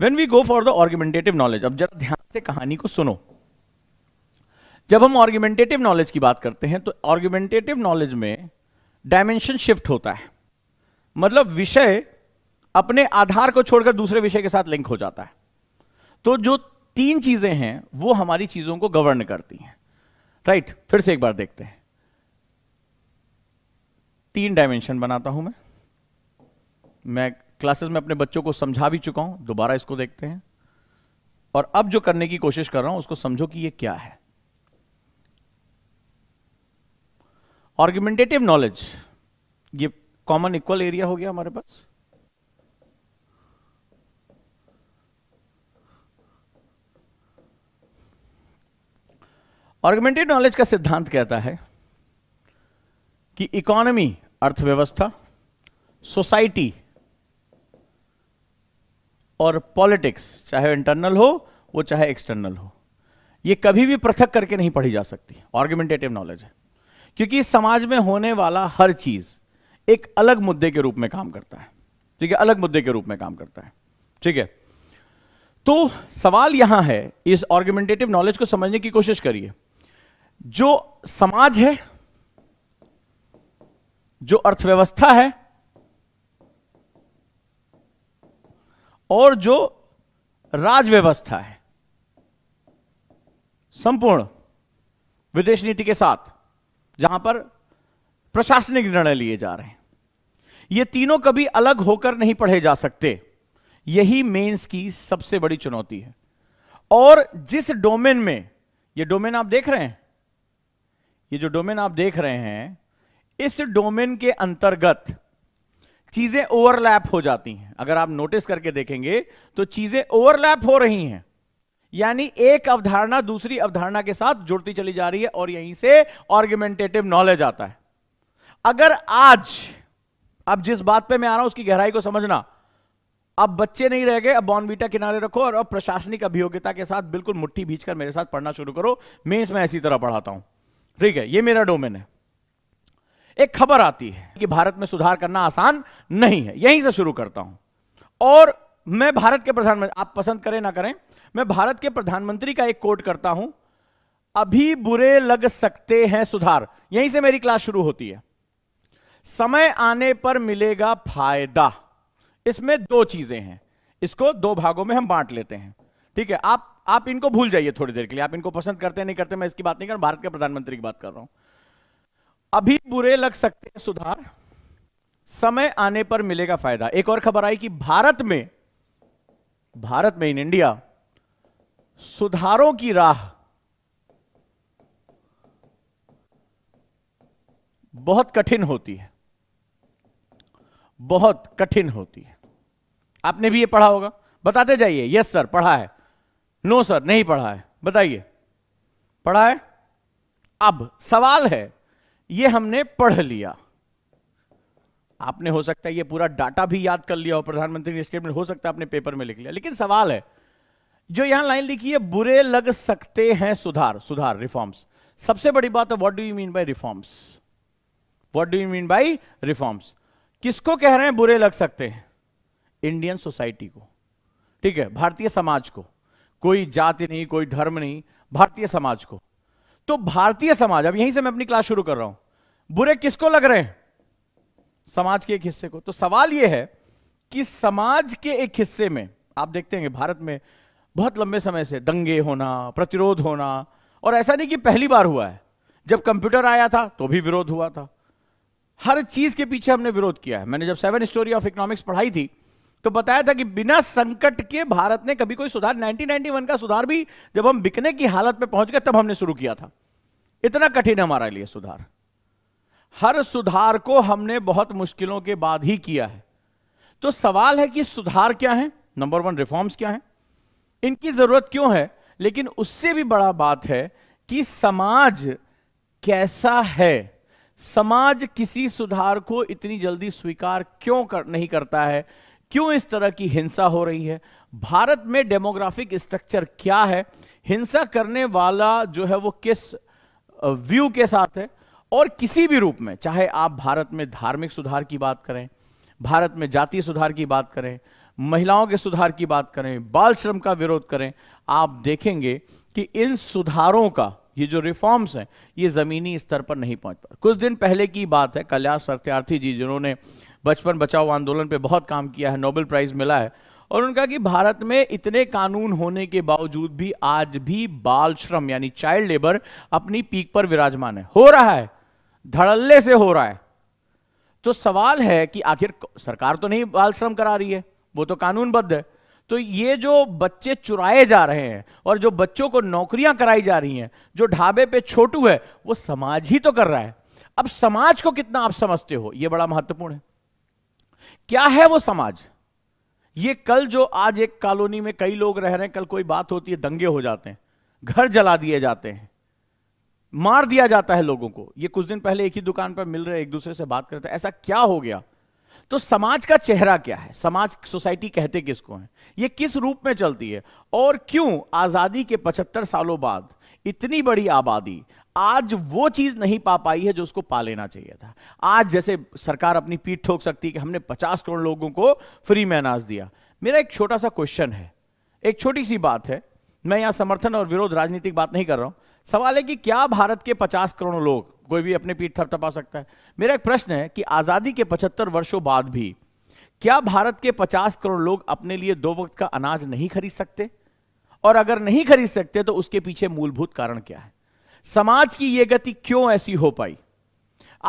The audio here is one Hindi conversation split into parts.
When we go for the argumentative knowledge अब जरा ध्यान से कहानी को सुनो जब हम ऑर्गुमेंटेटिव नॉलेज की बात करते हैं तो ऑर्गुमेंटेटिव नॉलेज में डायमेंशन शिफ्ट होता है मतलब विषय अपने आधार को छोड़कर दूसरे विषय के साथ लिंक हो जाता है तो जो तीन चीजें हैं वो हमारी चीजों को गवर्न करती हैं राइट right, फिर से एक बार देखते हैं तीन डायमेंशन बनाता हूं मैं मैं क्लासेस में अपने बच्चों को समझा भी चुका हूं दोबारा इसको देखते हैं और अब जो करने की कोशिश कर रहा हूं उसको समझो कि ये क्या है ऑर्ग्यूमेंटेटिव नॉलेज ये कॉमन इक्वल एरिया हो गया हमारे पास ऑर्गुमेंटेड नॉलेज का सिद्धांत कहता है कि इकोनॉमी अर्थव्यवस्था सोसाइटी और पॉलिटिक्स चाहे इंटरनल हो वो चाहे एक्सटर्नल हो ये कभी भी पृथक करके नहीं पढ़ी जा सकती ऑर्गुमेंटेटिव नॉलेज है क्योंकि समाज में होने वाला हर चीज एक अलग मुद्दे के रूप में काम करता है ठीक है अलग मुद्दे के रूप में काम करता है ठीक है तो सवाल यहां है इस ऑर्गुमेंटेटिव नॉलेज को समझने की कोशिश करिए जो समाज है जो अर्थव्यवस्था है और जो राज व्यवस्था है संपूर्ण विदेश नीति के साथ जहां पर प्रशासनिक निर्णय लिए जा रहे हैं ये तीनों कभी अलग होकर नहीं पढ़े जा सकते यही मेंस की सबसे बड़ी चुनौती है और जिस डोमेन में ये डोमेन आप देख रहे हैं ये जो डोमेन आप देख रहे हैं इस डोमेन के अंतर्गत चीजें ओवरलैप हो जाती हैं अगर आप नोटिस करके देखेंगे तो चीजें ओवरलैप हो रही हैं यानी एक अवधारणा दूसरी अवधारणा के साथ जुड़ती चली जा रही है और यहीं से ऑर्गुमेंटेटिव नॉलेज आता है अगर आज अब जिस बात पे मैं आ रहा हूं उसकी गहराई को समझना अब बच्चे नहीं रह गए अब बॉनबीटा किनारे रखो और अब प्रशासनिक अभियोग्यता के साथ बिल्कुल मुट्ठी भींचकर मेरे साथ पढ़ना शुरू करो मैं इसमें ऐसी तरह पढ़ाता हूं ठीक है ये मेरा डोमेन है एक खबर आती है कि भारत में सुधार करना आसान नहीं है यहीं से शुरू करता हूं और मैं भारत के प्रधानमंत्री आप पसंद करें ना करें मैं भारत के प्रधानमंत्री का एक कोट करता हूं अभी बुरे लग सकते हैं सुधार यहीं से मेरी क्लास शुरू होती है समय आने पर मिलेगा फायदा इसमें दो चीजें हैं इसको दो भागों में हम बांट लेते हैं ठीक है आप आप इनको भूल जाइए थोड़ी देर के लिए आप इनको पसंद करते नहीं करते मैं इसकी बात नहीं कर भारत के प्रधानमंत्री की बात कर रहा हूं अभी बुरे लग सकते हैं सुधार समय आने पर मिलेगा फायदा एक और खबर आई कि भारत में भारत में इन इंडिया सुधारों की राह बहुत कठिन होती है बहुत कठिन होती है आपने भी ये पढ़ा होगा बताते जाइए यस सर पढ़ा है नो सर नहीं पढ़ा है बताइए पढ़ा है अब सवाल है ये हमने पढ़ लिया आपने हो सकता है ये पूरा डाटा भी याद कर लिया हो प्रधानमंत्री ने स्टेटमेंट हो सकता है आपने पेपर में लिख लिया लेकिन सवाल है जो यहां लाइन लिखी है बुरे लग सकते हैं सुधार सुधार रिफॉर्म्स सबसे बड़ी बात है what do you mean by reforms what do you mean by reforms किसको कह रहे हैं बुरे लग सकते हैं इंडियन सोसाइटी को ठीक है भारतीय समाज को कोई जाति नहीं कोई धर्म नहीं भारतीय समाज को तो भारतीय समाज अब यहीं से मैं अपनी क्लास शुरू कर रहा हूं बुरे किसको लग रहे हैं समाज के एक हिस्से को तो सवाल यह है कि समाज के एक हिस्से में आप देखते हैं भारत में बहुत लंबे समय से दंगे होना प्रतिरोध होना और ऐसा नहीं कि पहली बार हुआ है जब कंप्यूटर आया था तो भी विरोध हुआ था हर चीज के पीछे हमने विरोध किया है मैंने जब सेवन स्टोरी ऑफ इकोनॉमिक्स पढ़ाई थी तो बताया था कि बिना संकट के भारत ने कभी कोई सुधार 1991 का सुधार भी जब हम बिकने की हालत में पहुंच गए तब हमने शुरू किया था इतना कठिन हमारे लिए सुधार हर सुधार को हमने बहुत मुश्किलों के बाद ही किया है तो सवाल है कि सुधार क्या है नंबर वन रिफॉर्म्स क्या है इनकी जरूरत क्यों है लेकिन उससे भी बड़ा बात है कि समाज कैसा है समाज किसी सुधार को इतनी जल्दी स्वीकार क्यों कर, नहीं करता है क्यों इस तरह की हिंसा हो रही है भारत में डेमोग्राफिक स्ट्रक्चर क्या है हिंसा करने वाला जो है वो किस व्यू के साथ है और किसी भी रूप में चाहे आप भारत में धार्मिक सुधार की बात करें भारत में जातीय सुधार की बात करें महिलाओं के सुधार की बात करें बाल श्रम का विरोध करें आप देखेंगे कि इन सुधारों का ये जो रिफॉर्म्स हैं ये ज़मीनी स्तर पर नहीं पहुंच पा कुछ दिन पहले की बात है कल्याण सत्यार्थी जी जिन्होंने बचपन बचाओ आंदोलन पे बहुत काम किया है नोबेल प्राइज़ मिला है और उनका कि भारत में इतने कानून होने के बावजूद भी आज भी बाल श्रम यानी चाइल्ड लेबर अपनी पीक पर विराजमान है हो रहा है धड़ल्ले से हो रहा है तो सवाल है कि आखिर सरकार तो नहीं बाल श्रम करा रही है वो तो कानूनबद्ध है तो ये जो बच्चे चुराए जा रहे हैं और जो बच्चों को नौकरियां कराई जा रही हैं जो ढाबे पे छोटू है वो समाज ही तो कर रहा है अब समाज को कितना आप समझते हो ये बड़ा महत्वपूर्ण है क्या है वो समाज ये कल जो आज एक कॉलोनी में कई लोग रह रहे हैं कल कोई बात होती है दंगे हो जाते हैं घर जला दिए जाते हैं मार दिया जाता है लोगों को ये कुछ दिन पहले एक ही दुकान पर मिल रहे एक दूसरे से बात करते ऐसा क्या हो गया तो समाज का चेहरा क्या है समाज सोसाइटी कहते किसको है ये किस रूप में चलती है और क्यों आजादी के 75 सालों बाद इतनी बड़ी आबादी आज वो चीज नहीं पा पाई है जो उसको पा लेना चाहिए था आज जैसे सरकार अपनी पीठ ठोक सकती कि हमने 50 करोड़ लोगों को फ्री में अनाज दिया मेरा एक छोटा सा क्वेश्चन है एक छोटी सी बात है मैं यहां समर्थन और विरोध राजनीतिक बात नहीं कर रहा हूं सवाल है कि क्या भारत के पचास करोड़ लोग कोई भी अपने पीठ थपथपा सकता है मेरा एक प्रश्न है कि आजादी के पचहत्तर वर्षों बाद भी क्या भारत के पचास करोड़ लोग अपने लिए दो वक्त का अनाज नहीं खरीद सकते और अगर नहीं खरीद सकते तो उसके पीछे मूलभूत कारण क्या है समाज की यह गति क्यों ऐसी हो पाई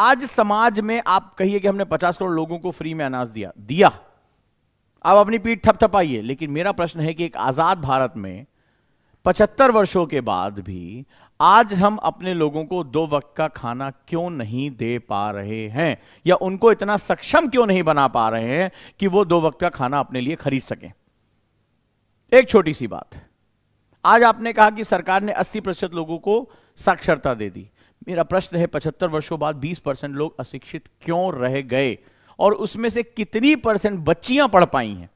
आज समाज में आप कहिए कि हमने 50 करोड़ लोगों को फ्री में अनाज दिया दिया आप अपनी पीठ थपथपाइए लेकिन मेरा प्रश्न है कि एक आजाद भारत में 75 वर्षों के बाद भी आज हम अपने लोगों को दो वक्त का खाना क्यों नहीं दे पा रहे हैं या उनको इतना सक्षम क्यों नहीं बना पा रहे हैं कि वो दो वक्त का खाना अपने लिए खरीद सकें एक छोटी सी बात आज आपने कहा कि सरकार ने 80 प्रतिशत लोगों को साक्षरता दे दी मेरा प्रश्न है पचहत्तर वर्षों बाद 20 परसेंट लोग अशिक्षित क्यों रह गए और उसमें से कितनी परसेंट बच्चियां पढ़ पाई हैं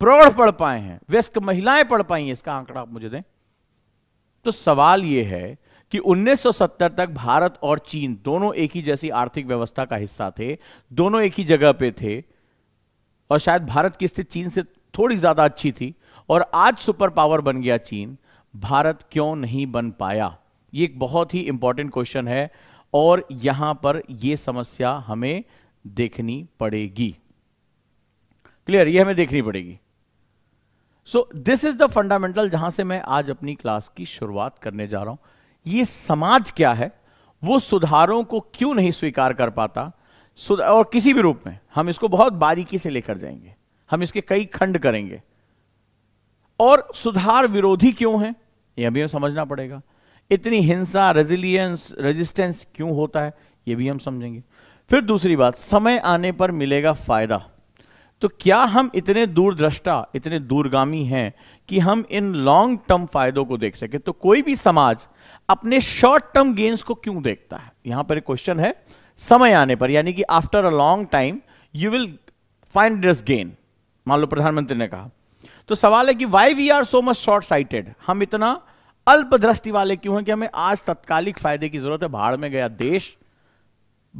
प्रौढ़ पढ़ पाए हैं व्यस्क महिलाएं पढ़ पाई हैं इसका आंकड़ा आप मुझे दें तो सवाल यह है कि 1970 तक भारत और चीन दोनों एक ही जैसी आर्थिक व्यवस्था का हिस्सा थे दोनों एक ही जगह पे थे और शायद भारत की स्थिति चीन से थोड़ी ज्यादा अच्छी थी और आज सुपर पावर बन गया चीन भारत क्यों नहीं बन पाया ये एक बहुत ही इंपॉर्टेंट क्वेश्चन है और यहां पर यह समस्या हमें देखनी पड़ेगी क्लियर ये हमें देखनी पड़ेगी so this is the fundamental जहां से मैं आज अपनी क्लास की शुरुआत करने जा रहा हूं ये समाज क्या है वो सुधारों को क्यों नहीं स्वीकार कर पाता और किसी भी रूप में हम इसको बहुत बारीकी से लेकर जाएंगे हम इसके कई खंड करेंगे और सुधार विरोधी क्यों हैं यह भी हमें समझना पड़ेगा इतनी हिंसा रेजिलियंस रेजिस्टेंस क्यों होता है यह भी हम समझेंगे फिर दूसरी बात समय आने पर मिलेगा फायदा तो क्या हम इतने दूरद्रष्टा इतने दूरगामी हैं कि हम इन लॉन्ग टर्म फायदों को देख सके तो कोई भी समाज अपने शॉर्ट टर्म गेन्स को क्यों देखता है यहां पर एक क्वेश्चन है समय आने पर यानी कि after a long time you will find this gain मान लो प्रधानमंत्री ने कहा तो सवाल है कि why we are so much short sighted हम इतना अल्प दृष्टि वाले क्यों हैं कि हमें आज तत्कालिक फायदे की जरूरत है भाड़ में गया देश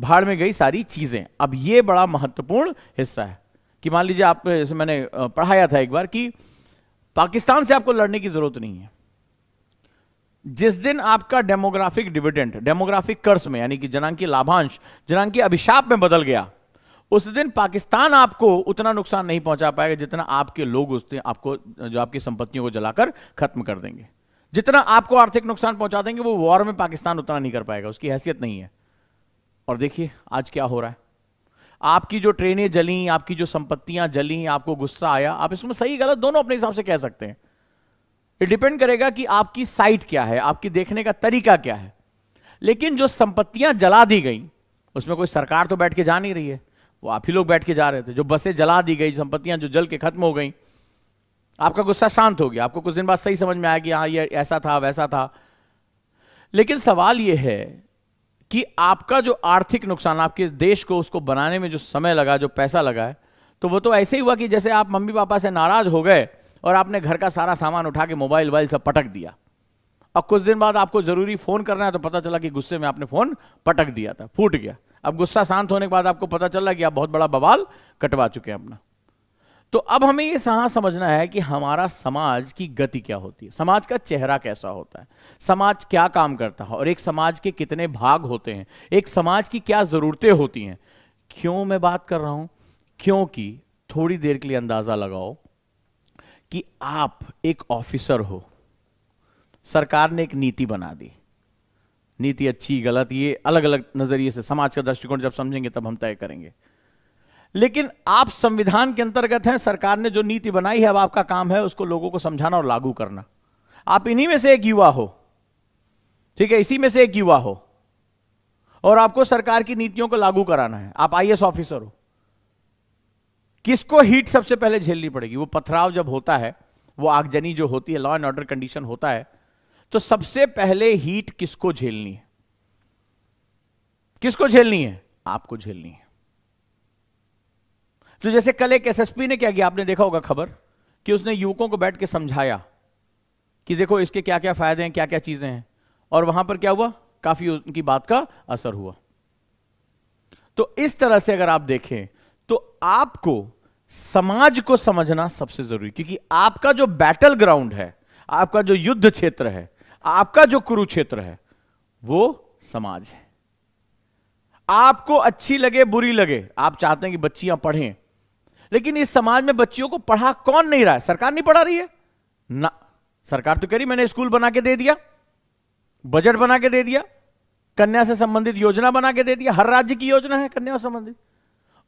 भाड़ में गई सारी चीजें अब यह बड़ा महत्वपूर्ण हिस्सा है कि मान लीजिए आप जैसे मैंने पढ़ाया था एक बार कि पाकिस्तान से आपको लड़ने की जरूरत नहीं है जिस दिन आपका डेमोग्राफिक डिविडेंड डेमोग्राफिक कर्स में यानी कि जनांकी लाभांश जनांकी अभिशाप में बदल गया उस दिन पाकिस्तान आपको उतना नुकसान नहीं पहुंचा पाएगा जितना आपके लोग उस दिन आपको जो आपकी संपत्तियों को जलाकर खत्म कर देंगे जितना आपको आर्थिक नुकसान पहुंचा देंगे वो वॉर में पाकिस्तान उतना नहीं कर पाएगा उसकी हैसियत नहीं है और देखिए आज क्या हो रहा है आपकी जो ट्रेनें जली आपकी जो संपत्तियां जली आपको गुस्सा आया आप इसमें सही गलत दोनों अपने हिसाब से कह सकते हैं इट डिपेंड करेगा कि आपकी साइट क्या है आपकी देखने का तरीका क्या है लेकिन जो संपत्तियां जला दी गई उसमें कोई सरकार तो बैठ के जा नहीं रही है वो आप ही लोग बैठ के जा रहे थे जो बसें जला दी गई संपत्तियां जो जल के खत्म हो गई आपका गुस्सा शांत हो गया आपको कुछ दिन बाद सही समझ में आया कि हाँ ये ऐसा था वैसा था लेकिन सवाल यह है कि आपका जो आर्थिक नुकसान आपके देश को उसको बनाने में जो समय लगा जो पैसा लगा है तो वो तो ऐसे ही हुआ कि जैसे आप मम्मी पापा से नाराज हो गए और आपने घर का सारा सामान उठा के मोबाइल वोबाइल सब पटक दिया अब कुछ दिन बाद आपको जरूरी फोन करना है तो पता चला कि गुस्से में आपने फोन पटक दिया था फूट गया अब गुस्सा शांत होने के बाद आपको पता चल रहा कि आप बहुत बड़ा बवाल कटवा चुके हैं अपना तो अब हमें ये सहा समझना है कि हमारा समाज की गति क्या होती है समाज का चेहरा कैसा होता है समाज क्या काम करता है और एक समाज के कितने भाग होते हैं एक समाज की क्या ज़रूरतें होती हैं क्यों मैं बात कर रहा हूं क्योंकि थोड़ी देर के लिए अंदाज़ा लगाओ कि आप एक ऑफिसर हो सरकार ने एक नीति बना दी नीति अच्छी गलत ये अलग अलग नजरिए से समाज का दृष्टिकोण जब समझेंगे तब हम तय करेंगे लेकिन आप संविधान के अंतर्गत हैं सरकार ने जो नीति बनाई है अब आपका काम है उसको लोगों को समझाना और लागू करना आप इन्हीं में से एक युवा हो ठीक है इसी में से एक युवा हो और आपको सरकार की नीतियों को लागू कराना है आप आईएएस ऑफिसर हो किसको हीट सबसे पहले झेलनी पड़ेगी वो पथराव जब होता है वो आगजनी जो होती है लॉ एंड ऑर्डर कंडीशन होता है तो सबसे पहले हीट किसको झेलनी है किसको झेलनी है आपको झेलनी है तो जैसे कल एक एसएसपी ने क्या किया आपने देखा होगा खबर कि उसने युवकों को बैठ के समझाया कि देखो इसके क्या क्या फायदे हैं क्या क्या चीजें हैं और वहां पर क्या हुआ काफी उनकी बात का असर हुआ तो इस तरह से अगर आप देखें तो आपको समाज को समझना सबसे जरूरी क्योंकि आपका जो बैटल ग्राउंड है आपका जो युद्ध क्षेत्र है आपका जो कुरुक्षेत्र है वो समाज है आपको अच्छी लगे बुरी लगे आप चाहते हैं कि बच्चियां पढ़ें लेकिन इस समाज में बच्चियों को पढ़ा कौन नहीं रहा है सरकार नहीं पढ़ा रही है ना सरकार तो कह रही मैंने स्कूल बना के दे दिया बजट बना के दे दिया कन्या से संबंधित योजना बना के दे दिया हर राज्य की योजना है कन्या से संबंधित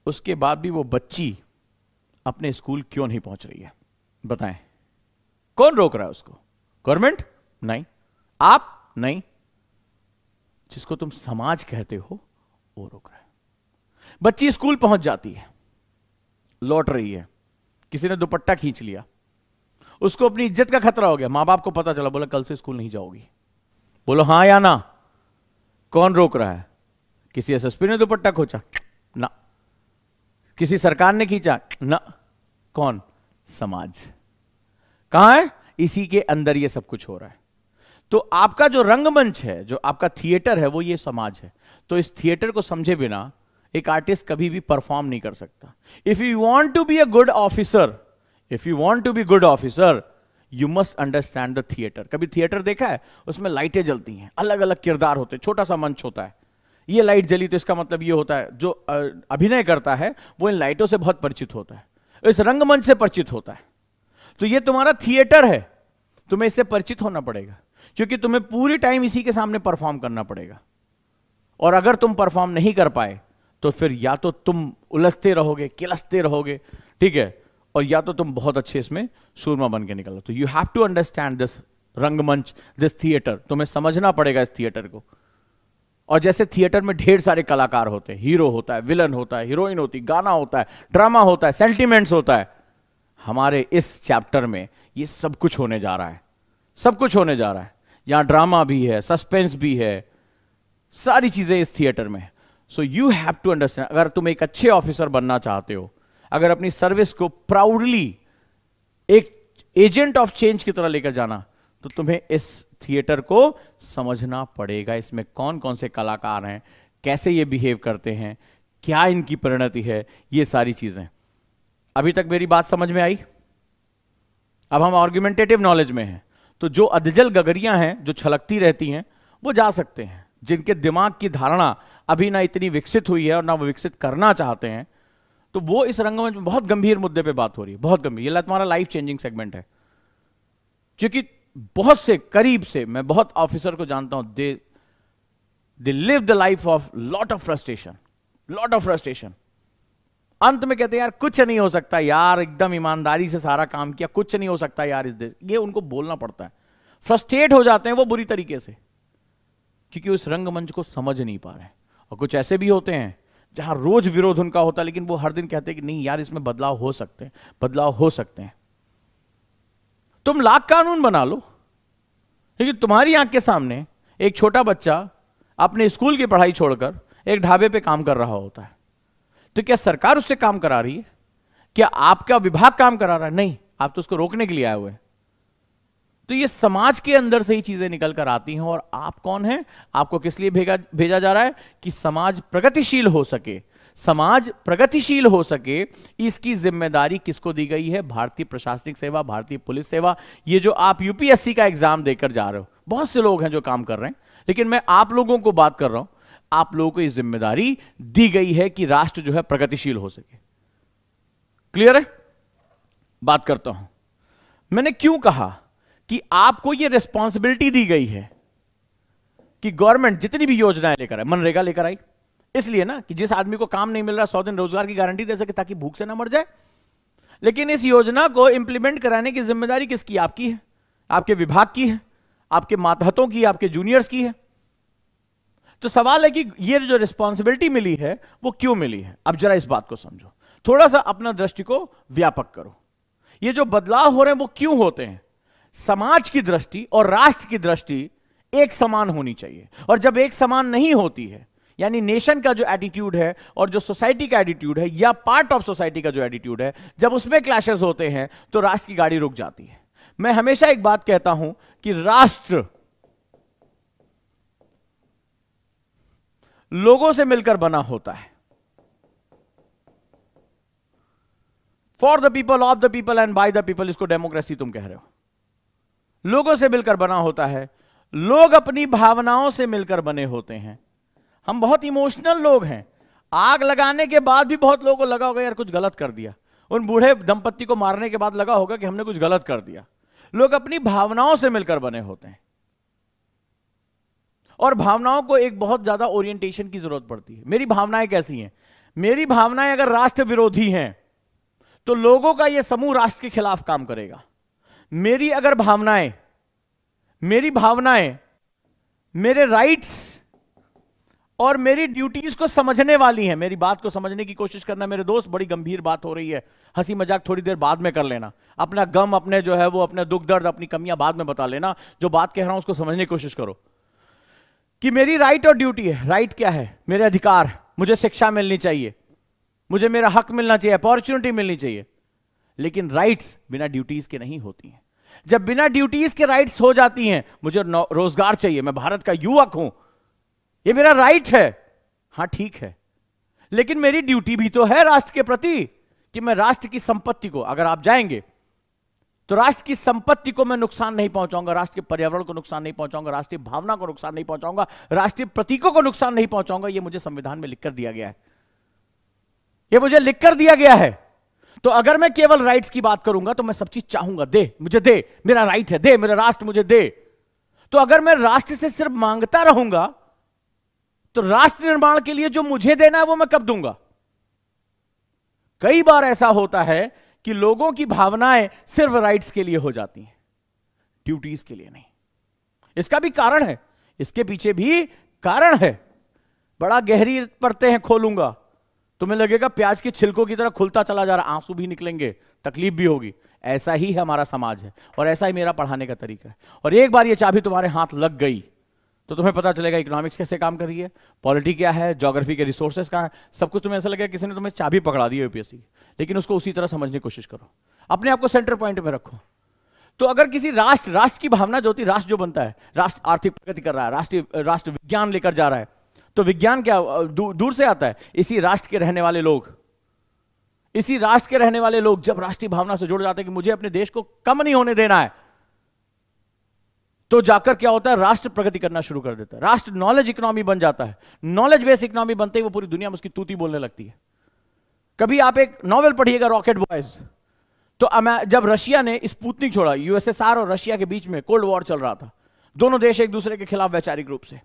उसके बाद भी वो बच्ची अपने स्कूल क्यों नहीं पहुंच रही है बताएं कौन रोक रहा है उसको गवर्नमेंट नहीं आप नहीं जिसको तुम समाज कहते हो वो रोक रहा है बच्ची स्कूल पहुंच जाती है लौट रही है किसी ने दुपट्टा खींच लिया उसको अपनी इज्जत का खतरा हो गया मां बाप को पता चला बोला कल से स्कूल नहीं जाओगी बोलो हां या ना कौन रोक रहा है किसी एसएसपी ने दुपट्टा खोचा ना किसी सरकार ने खींचा ना कौन समाज कहां है इसी के अंदर ये सब कुछ हो रहा है तो आपका जो रंगमंच है जो आपका थिएटर है वो ये समाज है तो इस थिएटर को समझे बिना एक आर्टिस्ट कभी भी परफॉर्म नहीं कर सकता if you want to be a good officer if you want to be good officer you must understand the theatre कभी थिएटर देखा है उसमें लाइटें जलती हैं अलग अलग किरदार होते हैं छोटा सा मंच होता है ये लाइट जली तो इसका मतलब ये होता है जो अभिनय करता है वो इन लाइटों से बहुत परिचित होता है इस रंगमंच से परिचित होता है तो ये तुम्हारा थिएटर है तुम्हें इससे परिचित होना पड़ेगा क्योंकि तुम्हें पूरे टाइम इसी के सामने परफॉर्म करना पड़ेगा और अगर तुम परफॉर्म नहीं कर पाए तो फिर या तो तुम उलझते रहोगे किलसते रहोगे ठीक है और या तो तुम बहुत अच्छे इसमें सूरमा बन के निकलो तो you have to understand this रंगमंच दिस थिएटर तुम्हें समझना पड़ेगा इस थिएटर को और जैसे थिएटर में ढेर सारे कलाकार होते हैं हीरो होता है विलन होता है हीरोइन होती है गाना होता है ड्रामा होता है सेंटिमेंट्स होता है हमारे इस चैप्टर में ये सब कुछ होने जा रहा है सब कुछ होने जा रहा है यहां ड्रामा भी है सस्पेंस भी है सारी चीजें इस थिएटर में so you have to understand अगर तुम एक अच्छे ऑफिसर बनना चाहते हो अगर अपनी सर्विस को प्राउडली एक एजेंट ऑफ चेंज की तरह लेकर जाना तो तुम्हें इस थिएटर को समझना पड़ेगा इसमें कौन कौन से कलाकार हैं कैसे ये बिहेव करते हैं क्या इनकी परिणति है ये सारी चीजें अभी तक मेरी बात समझ में आई अब हम आर्ग्यूमेंटेटिव नॉलेज में हैं तो जो अधजल गगरियां हैं जो छलकती रहती हैं वो जा सकते हैं जिनके दिमाग की धारणा अभी ना इतनी विकसित हुई है और ना वो विकसित करना चाहते हैं तो वो इस रंगमंच में बहुत गंभीर मुद्दे पे बात हो रही है बहुत गंभीर ये तुम्हारा लाइफ चेंजिंग सेगमेंट है क्योंकि बहुत से करीब से मैं बहुत ऑफिसर को जानता हूं they they live the life of lot of frustration lot of frustration अंत में कहते हैं यार कुछ नहीं हो सकता यार एकदम ईमानदारी से सारा काम किया कुछ नहीं हो सकता यार इस देश ये उनको बोलना पड़ता है फ्रस्ट्रेट हो जाते हैं वो बुरी तरीके से क्योंकि उस रंगमंच को समझ नहीं पा रहे और कुछ ऐसे भी होते हैं जहां रोज विरोध उनका होता है लेकिन वो हर दिन कहते हैं कि नहीं यार इसमें बदलाव हो सकते हैं बदलाव हो सकते हैं तुम लाख कानून बना लो लेकिन तुम्हारी आंख के सामने एक छोटा बच्चा अपने स्कूल की पढ़ाई छोड़कर एक ढाबे पे काम कर रहा होता है तो क्या सरकार उससे काम करा रही है क्या आपका विभाग काम करा रहा है नहीं आप तो उसको रोकने के लिए आए हुए हैं तो ये समाज के अंदर से ही चीजें निकल कर आती हैं और आप कौन हैं आपको किस लिए भेजा भेजा जा रहा है कि समाज प्रगतिशील हो सके समाज प्रगतिशील हो सके इसकी जिम्मेदारी किसको दी गई है भारतीय प्रशासनिक सेवा भारतीय पुलिस सेवा ये जो आप यूपीएससी का एग्जाम देकर जा रहे हो बहुत से लोग हैं जो काम कर रहे हैं लेकिन मैं आप लोगों को बात कर रहा हूं आप लोगों को यह जिम्मेदारी दी गई है कि राष्ट्र जो है प्रगतिशील हो सके क्लियर है बात करता हूं मैंने क्यों कहा कि आपको यह रिस्पॉन्सिबिलिटी दी गई है कि गवर्नमेंट जितनी भी योजनाएं लेकर आए मनरेगा लेकर आई इसलिए ना कि जिस आदमी को काम नहीं मिल रहा सौ दिन रोजगार की गारंटी दे सके ताकि भूख से ना मर जाए लेकिन इस योजना को इंप्लीमेंट कराने की जिम्मेदारी किसकी आपकी है आपके विभाग की है आपके मातहतों की आपके जूनियर्स की है तो सवाल है कि ये जो रिस्पॉन्सिबिलिटी मिली है वो क्यों मिली है अब जरा इस बात को समझो थोड़ा सा अपना दृष्टि को व्यापक करो ये जो बदलाव हो रहे हैं वो क्यों होते हैं समाज की दृष्टि और राष्ट्र की दृष्टि एक समान होनी चाहिए और जब एक समान नहीं होती है यानी नेशन का जो एटीट्यूड है और जो सोसाइटी का एटीट्यूड है या पार्ट ऑफ सोसाइटी का जो एटीट्यूड है जब उसमें क्लैशेस होते हैं तो राष्ट्र की गाड़ी रुक जाती है मैं हमेशा एक बात कहता हूं कि राष्ट्र लोगों से मिलकर बना होता है for the people of the people and by the people इसको डेमोक्रेसी तुम कह रहे हो लोगों से मिलकर बना होता है लोग अपनी भावनाओं से मिलकर बने होते हैं हम बहुत इमोशनल लोग हैं आग लगाने के बाद भी बहुत लोगों को लगा होगा यार कुछ गलत कर दिया उन बूढ़े दंपत्ति को मारने के बाद लगा होगा कि हमने कुछ गलत कर दिया लोग अपनी भावनाओं से मिलकर बने होते हैं और भावनाओं को एक बहुत ज्यादा ओरिएंटेशन की जरूरत पड़ती है मेरी भावनाएं कैसी हैं मेरी भावनाएं अगर राष्ट्र विरोधी हैं तो लोगों का यह समूह राष्ट्र के खिलाफ काम करेगा मेरी अगर भावनाएं मेरी भावनाएं मेरे राइट्स और मेरी ड्यूटीज को समझने वाली है मेरी बात को समझने की कोशिश करना मेरे दोस्त बड़ी गंभीर बात हो रही है हंसी मजाक थोड़ी देर बाद में कर लेना अपना गम अपने जो है वो अपने दुख दर्द अपनी कमियां बाद में बता लेना जो बात कह रहा हूं उसको समझने की कोशिश करो कि मेरी राइट और ड्यूटी है राइट क्या है मेरे अधिकार मुझे शिक्षा मिलनी चाहिए मुझे मेरा हक मिलना चाहिए अपॉर्चुनिटी मिलनी चाहिए लेकिन राइट्स बिना ड्यूटीज के नहीं होती हैं जब बिना ड्यूटीज के राइट्स हो जाती हैं मुझे रोजगार चाहिए मैं भारत का युवक हूं ये मेरा राइट है हां ठीक है लेकिन मेरी ड्यूटी भी तो है राष्ट्र के प्रति कि मैं राष्ट्र की संपत्ति को अगर आप जाएंगे तो राष्ट्र की संपत्ति को मैं नुकसान नहीं पहुंचाऊंगा राष्ट्र के पर्यावरण को नुकसान नहीं पहुंचाऊंगा राष्ट्रीय भावना को नुकसान नहीं पहुंचाऊंगा राष्ट्रीय प्रतीकों को नुकसान नहीं पहुंचाऊंगा यह मुझे संविधान में लिखकर दिया गया है यह मुझे लिखकर दिया गया है तो अगर मैं केवल राइट्स की बात करूंगा तो मैं सब चीज चाहूंगा दे मुझे दे मेरा राइट है दे मेरा राष्ट्र मुझे दे तो अगर मैं राष्ट्र से सिर्फ मांगता रहूंगा तो राष्ट्र निर्माण के लिए जो मुझे देना है वो मैं कब दूंगा कई बार ऐसा होता है कि लोगों की भावनाएं सिर्फ राइट्स के लिए हो जाती हैं ड्यूटीज के लिए नहीं इसका भी कारण है इसके पीछे भी कारण है बड़ा गहरी पड़ते हैं खोलूंगा तुम्हें लगेगा प्याज के छिलकों की तरह खुलता चला जा रहा आंसू भी निकलेंगे तकलीफ भी होगी ऐसा ही हमारा समाज है और ऐसा ही मेरा पढ़ाने का तरीका है और एक बार ये चाबी तुम्हारे हाथ लग गई तो तुम्हें पता चलेगा इकोनॉमिक्स कैसे काम कर रही है पॉलिटी क्या है जोग्राफी के रिसोर्सेज कहाँ है सब कुछ तुम्हें ऐसा लगेगा किसी ने तुम्हें चाबी पकड़ा दी यूपीएससी की लेकिन उसको उसी तरह समझने की कोशिश करो अपने आप को सेंटर पॉइंट में रखो तो अगर किसी राष्ट्र राष्ट्र की भावना जो होती राष्ट्र जो बनता है राष्ट्र आर्थिक प्रगति कर रहा है राष्ट्र राष्ट्र विज्ञान लेकर जा रहा है तो विज्ञान क्या दू, दूर से आता है इसी राष्ट्र के रहने वाले लोग इसी राष्ट्र के रहने वाले लोग जब राष्ट्रीय भावना से जुड़ जाते हैं कि मुझे अपने देश को कम नहीं होने देना है तो जाकर क्या होता है राष्ट्र प्रगति करना शुरू कर देता है राष्ट्र नॉलेज इकोनॉमी बन जाता है नॉलेज बेस्ड इकोनॉमी बनते ही वो पूरी दुनिया में उसकी तूती बोलने लगती है कभी आप एक नॉवल पढ़िएगा रॉकेट बॉयज तो जब रशिया ने स्पूतनिक छोड़ा यूएसएसआर और रशिया के बीच में कोल्ड वॉर चल रहा था दोनों देश एक दूसरे के खिलाफ वैचारिक रूप से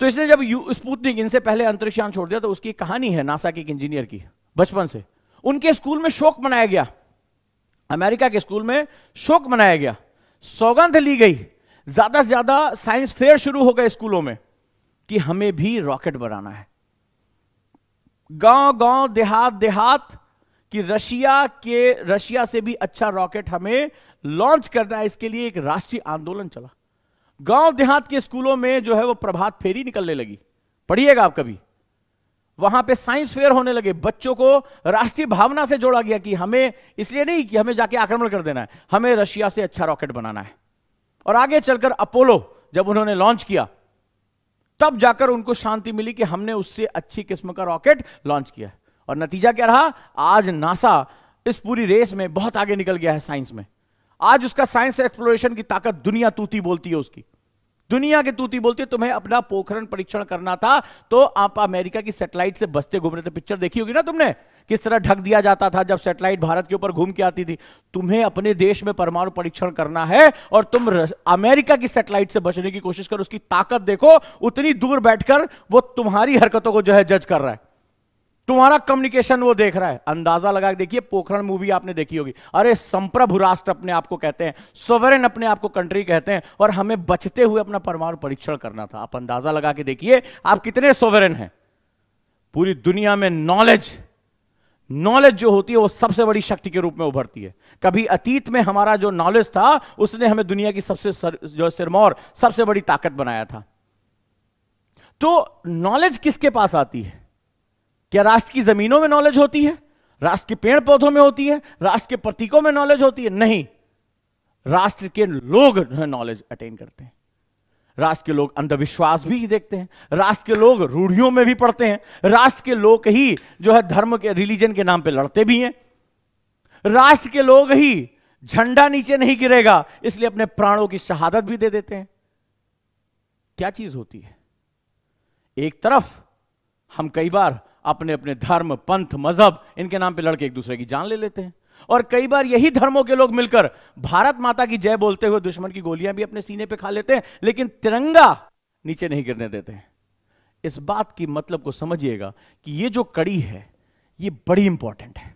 तो इसने जब स्पूतनिक इनसे पहले अंतरिक्षयान छोड़ दिया तो उसकी कहानी है नासा के एक इंजीनियर की बचपन से उनके स्कूल में शोक मनाया गया अमेरिका के स्कूल में शोक मनाया गया सौगंध ली गई ज्यादा से ज्यादा साइंस फेयर शुरू हो गए स्कूलों में कि हमें भी रॉकेट बनाना है गांव गांव देहात देहात कि रशिया के रशिया से भी अच्छा रॉकेट हमें लॉन्च करना है इसके लिए एक राष्ट्रीय आंदोलन चला गांव देहात के स्कूलों में जो है वो प्रभात फेरी निकलने लगी पढ़िएगा आप कभी वहां पे साइंस फेयर होने लगे बच्चों को राष्ट्रीय भावना से जोड़ा गया कि हमें इसलिए नहीं कि हमें जाके आक्रमण कर देना है हमें रशिया से अच्छा रॉकेट बनाना है और आगे चलकर अपोलो जब उन्होंने लॉन्च किया तब जाकर उनको शांति मिली कि हमने उससे अच्छी किस्म का रॉकेट लॉन्च किया है और नतीजा क्या रहा आज नासा इस पूरी रेस में बहुत आगे निकल गया है साइंस में आज उसका साइंस एक्सप्लोरेशन की ताकत दुनिया तूती बोलती है उसकी दुनिया के तूती बोलती तुम्हें अपना पोखरण परीक्षण करना था तो आप अमेरिका की सैटेलाइट से बसते घूम रहे थे पिक्चर देखी होगी ना तुमने किस तरह ढक दिया जाता था जब सैटेलाइट भारत के ऊपर घूम के आती थी तुम्हें अपने देश में परमाणु परीक्षण करना है और तुम अमेरिका की सैटेलाइट से बचने की कोशिश करो उसकी ताकत देखो उतनी दूर बैठकर वो तुम्हारी हरकतों को जो है जज कर रहा है तुम्हारा कम्युनिकेशन वो देख रहा है अंदाजा लगा के देखिए पोखरण मूवी आपने देखी होगी अरे संप्रभु राष्ट्र अपने आप को कहते हैं सोवरेन अपने आप को कंट्री कहते हैं और हमें बचते हुए अपना परमाणु परीक्षण करना था आप अंदाजा लगा के देखिए आप कितने सोवरेन हैं पूरी दुनिया में नॉलेज नॉलेज जो होती है वो सबसे बड़ी शक्ति के रूप में उभरती है कभी अतीत में हमारा जो नॉलेज था उसने हमें दुनिया की सबसे सर, जो सिरमौर सबसे बड़ी ताकत बनाया था तो नॉलेज किसके पास आती है क्या राष्ट्र की जमीनों में नॉलेज होती है राष्ट्र के पेड़ पौधों में होती है राष्ट्र के प्रतीकों में नॉलेज होती है नहीं राष्ट्र के लोग नॉलेज अटेन करते हैं राष्ट्र के लोग अंधविश्वास भी देखते हैं राष्ट्र के लोग रूढ़ियों में भी पढ़ते हैं राष्ट्र के लोग ही जो है धर्म के रिलीजन के नाम पर लड़ते भी हैं राष्ट्र के लोग ही झंडा नीचे नहीं गिरेगा इसलिए अपने प्राणों की शहादत भी दे देते हैं क्या चीज होती है एक तरफ हम कई बार अपने अपने धर्म पंथ मजहब इनके नाम पे लड़के एक दूसरे की जान ले लेते हैं और कई बार यही धर्मों के लोग मिलकर भारत माता की जय बोलते हुए दुश्मन की गोलियां भी अपने सीने पे खा लेते हैं लेकिन तिरंगा नीचे नहीं गिरने देते हैं इस बात की मतलब को समझिएगा कि ये जो कड़ी है ये बड़ी इंपॉर्टेंट है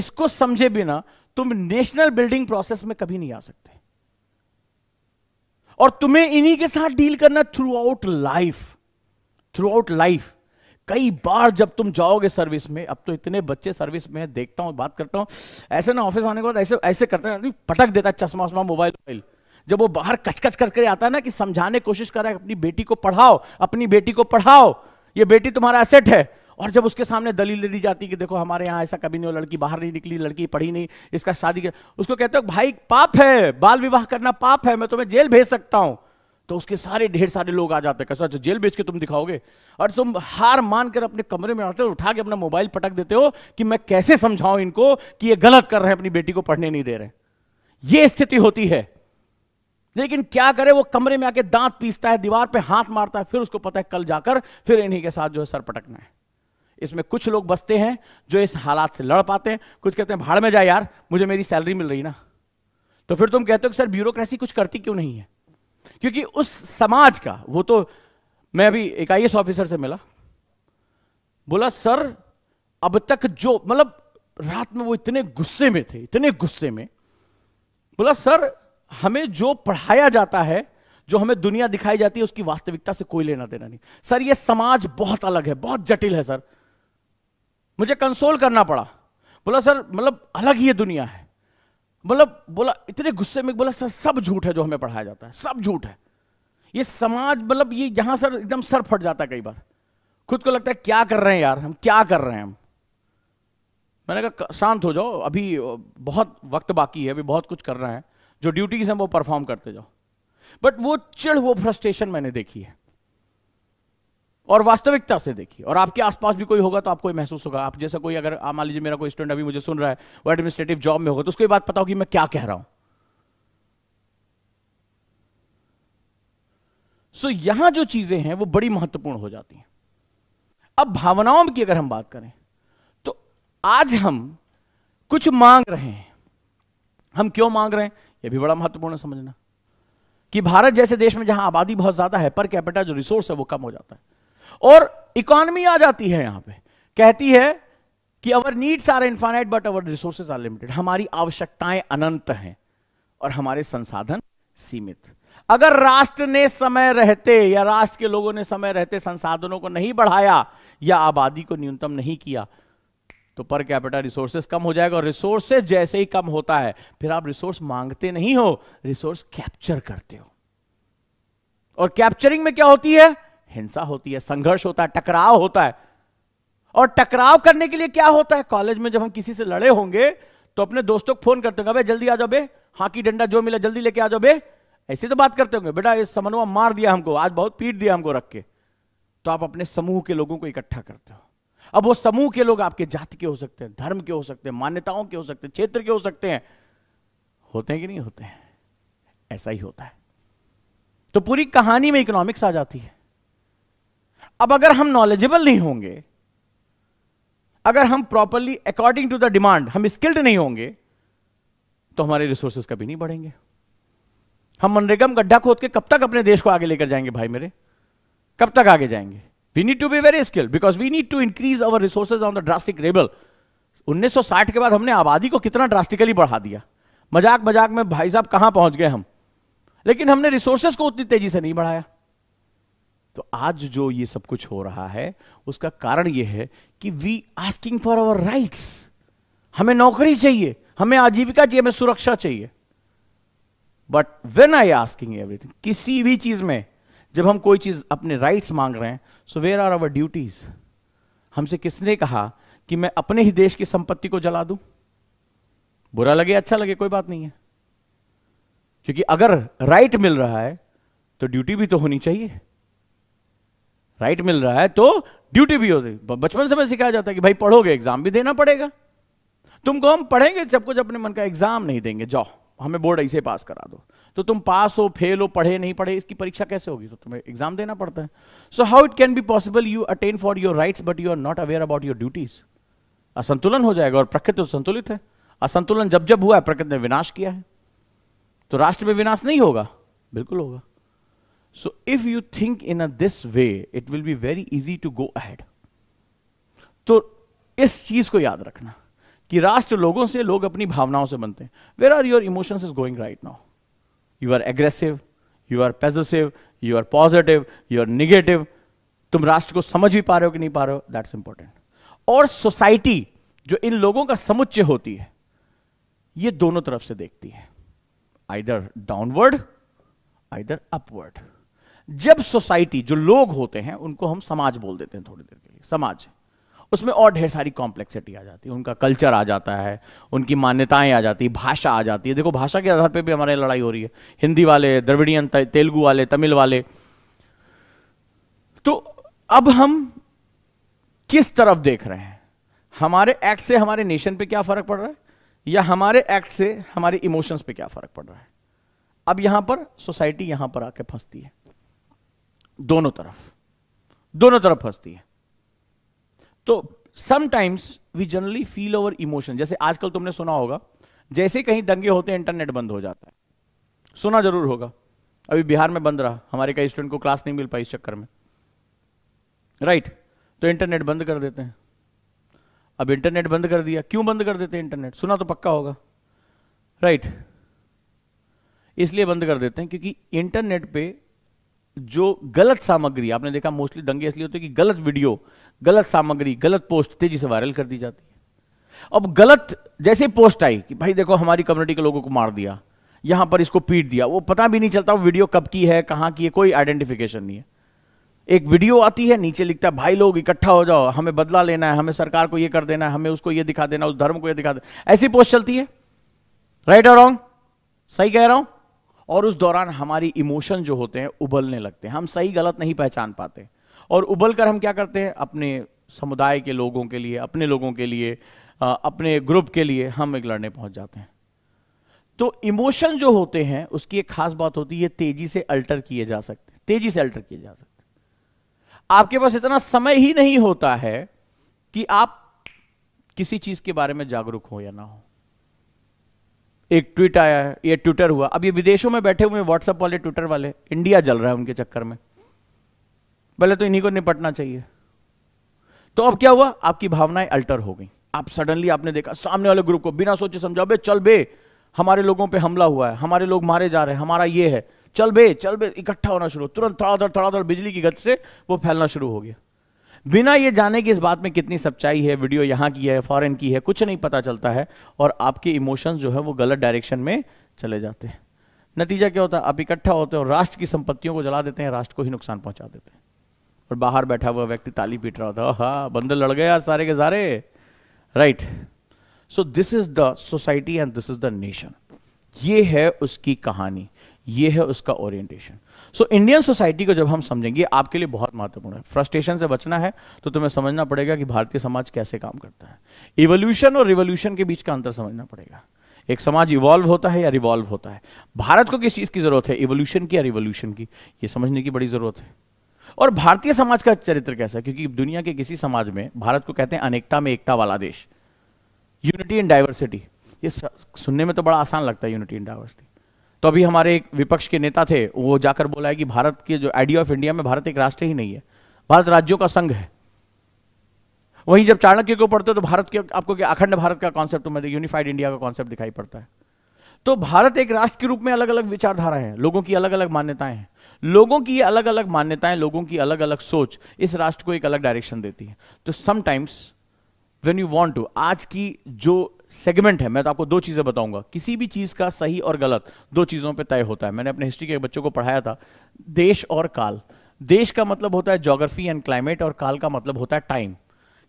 इसको समझे बिना तुम नेशनल बिल्डिंग प्रोसेस में कभी नहीं आ सकते और तुम्हें इन्हीं के साथ डील करना throughout life throughout life कई बार जब तुम जाओगे सर्विस में अब तो इतने बच्चे सर्विस में देखता हूं बात करता हूं ऐसे ना ऑफिस आने के बाद ऐसे ऐसे करते हैं पटक देता चश्मा वश्मा मोबाइल वोबाइल जब वो बाहर कचकच करके आता है ना कि समझाने की कोशिश कर रहा है अपनी बेटी को पढ़ाओ अपनी बेटी को पढ़ाओ ये बेटी तुम्हारा एसेट है और जब उसके सामने दलील दे दी जाती कि देखो हमारे यहाँ ऐसा कभी नहीं हो लड़की बाहर नहीं निकली लड़की पढ़ी नहीं इसका शादी उसको कहते हो भाई पाप है बाल विवाह करना पाप है मैं तुम्हें जेल भेज सकता हूँ तो उसके सारे ढेर सारे लोग आ जाते हैं कैसा अच्छा जेल बेच के तुम दिखाओगे और तुम हार मान कर अपने कमरे में आते हो उठा के अपना मोबाइल पटक देते हो कि मैं कैसे समझाऊं इनको कि ये गलत कर रहे हैं अपनी बेटी को पढ़ने नहीं दे रहे ये स्थिति होती है लेकिन क्या करे वो कमरे में आके दांत पीसता है दीवार पे हाथ मारता है फिर उसको पता है कल जाकर फिर इन्हीं के साथ जो है सर पटकना है इसमें कुछ लोग बसते हैं जो इस हालात से लड़ पाते हैं कुछ कहते हैं भाड़ में जाए यार मुझे मेरी सैलरी मिल रही ना तो फिर तुम कहते हो कि सर ब्यूरोक्रेसी कुछ करती क्यों नहीं है क्योंकि उस समाज का वो तो मैं अभी एक आई ऑफिसर से मिला बोला सर अब तक जो मतलब रात में वो इतने गुस्से में थे इतने गुस्से में बोला सर हमें जो पढ़ाया जाता है जो हमें दुनिया दिखाई जाती है उसकी वास्तविकता से कोई लेना देना नहीं सर ये समाज बहुत अलग है बहुत जटिल है सर मुझे कंसोल करना पड़ा बोला सर मतलब अलग ही दुनिया है मतलब बोला इतने गुस्से में बोला सर सब झूठ है जो हमें पढ़ाया जाता है सब झूठ है ये समाज मतलब ये यहां सर एकदम सर फट जाता है कई बार खुद को लगता है क्या कर रहे हैं यार हम क्या कर रहे हैं हम मैंने कहा शांत हो जाओ अभी बहुत वक्त बाकी है अभी बहुत कुछ कर रहे हैं जो ड्यूटीज हैं वो परफॉर्म करते जाओ बट वो चिड़ वो फ्रस्ट्रेशन मैंने देखी है और वास्तविकता से देखिए और आपके आसपास भी कोई होगा तो आपको महसूस होगा आप जैसा कोई अगर मान लीजिए मेरा कोई स्टूडेंट अभी मुझे सुन रहा है वो एडमिनिस्ट्रेटिव जॉब में होगा तो उसको ये बात पता होगी मैं क्या कह रहा हूं सो so, यहां जो चीजें हैं वो बड़ी महत्वपूर्ण हो जाती हैं अब भावनाओं की अगर हम बात करें तो आज हम कुछ मांग रहे हैं हम क्यों मांग रहे हैं यह भी बड़ा महत्वपूर्ण समझना कि भारत जैसे देश में जहां आबादी बहुत ज्यादा है पर कैपिटल जो रिसोर्स है वो कम हो जाता है और इकोनॉमी आ जाती है यहां पे कहती है कि our needs are infinite but our resources are limited हमारी आवश्यकताएं अनंत हैं और हमारे संसाधन सीमित अगर राष्ट्र ने समय रहते या राष्ट्र के लोगों ने समय रहते संसाधनों को नहीं बढ़ाया या आबादी को न्यूनतम नहीं किया तो पर कैपिटल रिसोर्सेस कम हो जाएगा और रिसोर्सेज जैसे ही कम होता है फिर आप रिसोर्स मांगते नहीं हो रिसोर्स कैप्चर करते हो और कैप्चरिंग में क्या होती है हिंसा होती है संघर्ष होता है टकराव होता है और टकराव करने के लिए क्या होता है कॉलेज में जब हम किसी से लड़े होंगे तो अपने दोस्तों को फोन करते होंगे जल्दी आ जाओ बे हाकी डंडा जो मिला जल्दी लेके आ जाओ बे ऐसे तो बात करते होंगे बेटा ये मार दिया हमको आज बहुत पीट दिया हमको रख के तो आप अपने समूह के लोगों को इकट्ठा करते हो अब वो समूह के लोग आपके जाति के हो सकते हैं धर्म के हो सकते हैं मान्यताओं के हो सकते हैं क्षेत्र के हो सकते हैं होते हैं कि नहीं होते हैं ऐसा ही होता है तो पूरी कहानी में इकोनॉमिक्स आ जाती है अब अगर हम नॉलेजेबल नहीं होंगे अगर हम properly according to the demand हम स्किल्ड नहीं होंगे तो हमारे रिसोर्सेस कभी नहीं बढ़ेंगे हम मनरेगम गड्ढा खोद के कब तक अपने देश को आगे लेकर जाएंगे भाई मेरे कब तक आगे जाएंगे we need to be very skilled because we need to increase our resources on the drastic रेबल 1960 के बाद हमने आबादी को कितना ड्रास्टिकली बढ़ा दिया मजाक मजाक में भाई साहब कहां पहुंच गए हम लेकिन हमने रिसोर्सेज को उतनी तेजी से नहीं बढ़ाया तो आज जो ये सब कुछ हो रहा है उसका कारण ये है कि we asking for our rights हमें नौकरी चाहिए हमें आजीविका चाहिए हमें सुरक्षा चाहिए but when I asking everything किसी भी चीज में जब हम कोई चीज अपने राइट्स मांग रहे हैं so where are our duties हमसे किसने कहा कि मैं अपने ही देश की संपत्ति को जला दूं बुरा लगे अच्छा लगे कोई बात नहीं है क्योंकि अगर राइट मिल रहा है तो ड्यूटी भी तो होनी चाहिए राइट मिल रहा है तो ड्यूटी भी होती बचपन से मैं सिखाया जाता है कि भाई पढ़ोगे एग्जाम भी देना पड़ेगा तुमको हम पढ़ेंगे सब कुछ अपने मन का एग्जाम नहीं देंगे जाओ हमें बोर्ड ऐसे पास करा दो तो तुम पास हो फेल हो पढ़े नहीं पढ़े इसकी परीक्षा कैसे होगी तो तुम्हें एग्जाम देना पड़ता है so how it can be possible you attain for your rights but you are not aware about your duties असंतुलन हो जाएगा और प्रकृति तो संतुलित है असंतुलन जब जब हुआ है प्रकृति ने विनाश किया है तो राष्ट्र में विनाश नहीं होगा बिल्कुल होगा So if you think in a this way, it will be very easy to go ahead. तो इस चीज को याद रखना कि राष्ट्र लोगों से लोग अपनी भावनाओं से बनते हैं where are your emotions is going right now you are aggressive you are possessive you are positive you are negative तुम राष्ट्र को समझ भी पा रहे हो कि नहीं पा रहे हो दैट्स इंपॉर्टेंट और सोसाइटी जो इन लोगों का समुच्चय होती है ये दोनों तरफ से देखती है आइदर डाउनवर्ड आइदर अपवर्ड जब सोसाइटी जो लोग होते हैं उनको हम समाज बोल देते हैं थोड़ी देर के लिए समाज उसमें और ढेर सारी कॉम्प्लेक्सिटी आ जाती है उनका कल्चर आ जाता है उनकी मान्यताएं आ जाती है भाषा आ जाती है देखो भाषा के आधार पर भी हमारे लड़ाई हो रही है हिंदी वाले द्रविड़ियन तेलुगु वाले तमिल वाले तो अब हम किस तरफ देख रहे हैं हमारे एक्ट से हमारे नेशन पे क्या फर्क पड़ रहा है या हमारे एक्ट से हमारे इमोशंस पे क्या फर्क पड़ रहा है अब यहां पर सोसाइटी यहां पर आके फंसती है दोनों तरफ दोनों तरफ फंसती है तो sometimes we generally feel over emotion जैसे आजकल तुमने सुना होगा जैसे कहीं दंगे होते हैं इंटरनेट बंद हो जाता है सुना जरूर होगा अभी बिहार में बंद रहा हमारे कई स्टूडेंट को क्लास नहीं मिल पाई इस चक्कर में राइट right. तो इंटरनेट बंद कर देते हैं अब इंटरनेट बंद कर दिया क्यों बंद कर देते हैं इंटरनेट सुना तो पक्का होगा राइट right. इसलिए बंद कर देते हैं क्योंकि इंटरनेट पे जो गलत सामग्री आपने देखा मोस्टली दंगे इसलिए होते हैं कि गलत वीडियो गलत सामग्री गलत पोस्ट तेजी से वायरल कर दी जाती है अब गलत जैसे पोस्ट आई कि भाई देखो हमारी कम्युनिटी के लोगों को मार दिया यहां पर इसको पीट दिया वो पता भी नहीं चलता वो वीडियो कब की है कहां की है कोई आइडेंटिफिकेशन नहीं है एक वीडियो आती है नीचे लिखता है भाई लोग इकट्ठा हो जाओ हमें बदला लेना है हमें सरकार को यह कर देना है हमें उसको यह दिखा देना उस धर्म को यह दिखा देना ऐसी पोस्ट चलती है राइट और रॉन्ग सही कह रहा हूं और उस दौरान हमारी इमोशन जो होते हैं उबलने लगते हैं हम सही गलत नहीं पहचान पाते और उबल कर हम क्या करते हैं अपने समुदाय के लोगों के लिए अपने लोगों के लिए अपने ग्रुप के लिए हम एक लड़ने पहुंच जाते हैं तो इमोशन जो होते हैं उसकी एक खास बात होती है तेजी से अल्टर किए जा सकते हैं तेजी से अल्टर किए जा सकते आपके पास इतना समय ही नहीं होता है कि आप किसी चीज के बारे में जागरूक हो या ना हो एक ट्वीट आया है ये ट्विटर हुआ अब ये विदेशों में बैठे हुए व्हाट्सअप वाले ट्विटर वाले इंडिया जल रहा है उनके चक्कर में पहले तो इन्हीं को निपटना चाहिए तो अब क्या हुआ आपकी भावनाएं अल्टर हो गई आप सडनली आपने देखा सामने वाले ग्रुप को बिना सोचे समझाओ बे चल बे हमारे लोगों पे हमला हुआ है हमारे लोग मारे जा रहे हैं हमारा ये है चल बे चल बे इकट्ठा होना शुरू तुरंत थड़ा थड़ बिजली की गति से वो फैलना शुरू हो गया बिना ये जाने कि इस बात में कितनी सच्चाई है वीडियो यहाँ की है फॉरेन की है कुछ नहीं पता चलता है और आपके इमोशंस जो है वो गलत डायरेक्शन में चले जाते हैं नतीजा क्या होता है आप इकट्ठा होते हैं और राष्ट्र की संपत्तियों को जला देते हैं राष्ट्र को ही नुकसान पहुंचा देते हैं और बाहर बैठा हुआ व्यक्ति ताली पीट रहा होता है बंदर लड़ गया सारे के सारे right so this is the society and this is the nation ये है उसकी कहानी ये है उसका ओरिएंटेशन सो इंडियन सोसाइटी को जब हम समझेंगे आपके लिए बहुत महत्वपूर्ण है फ्रस्ट्रेशन से बचना है तो तुम्हें समझना पड़ेगा कि भारतीय समाज कैसे काम करता है इवोल्यूशन और रिवोल्यूशन के बीच का अंतर समझना पड़ेगा एक समाज इवॉल्व होता है या रिवॉल्व होता है भारत को किस चीज़ की जरूरत है इवोल्यूशन की या रिवोल्यूशन की यह समझने की बड़ी जरूरत है और भारतीय समाज का चरित्र कैसा है क्योंकि दुनिया के किसी समाज में भारत को कहते हैं अनेकता में एकता वाला देश यूनिटी इन डाइवर्सिटी ये सुनने में तो बड़ा आसान लगता है यूनिटी इन डाइवर्सिटी तो अभी हमारे एक विपक्ष के नेता थे वो जाकर बोला है कि भारत के जो आइडिया ऑफ इंडिया में भारत एक राष्ट्र ही नहीं है भारत राज्यों का संघ है वहीं जब चाणक्य को पढ़ते हो तो भारत के आपको क्या अखंड भारत का कॉन्सेप्ट यूनिफाइड इंडिया का कॉन्सेप्ट दिखाई पड़ता है तो भारत एक राष्ट्र के रूप में अलग अलग विचारधारा है लोगों की अलग अलग मान्यताएं हैं लोगों की अलग अलग मान्यताएं लोगों की अलग अलग सोच इस राष्ट्र को एक अलग डायरेक्शन देती है तो sometimes when you want to आज की जो सेगमेंट है मैं तो आपको दो चीज़ें बताऊंगा किसी भी चीज़ का सही और गलत दो चीज़ों पे तय होता है मैंने अपने हिस्ट्री के बच्चों को पढ़ाया था देश और काल देश का मतलब होता है ज्योग्राफी एंड क्लाइमेट और काल का मतलब होता है टाइम